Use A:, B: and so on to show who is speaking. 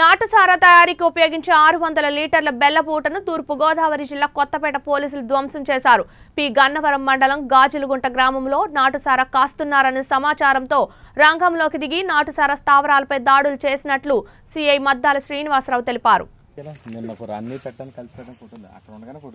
A: నాటుసార తయారీకి ఉపయోగించే ఆరు వందల లీటర్ల బెల్లపూటను తూర్పుగోదావరి జిల్లా కొత్తపేట పోలీసులు ధ్వంసం చేశారు పి గన్నవరం మండలం గాజులుగుంట గ్రామంలో నాటుసార కాస్తున్నారనే సమాచారంతో రంగంలోకి దిగి నాటుసార స్థావరాలపై దాడులు చేసినట్లు సిఐ మద్దాల శ్రీనివాసరావు తెలిపారు
B: నిన్న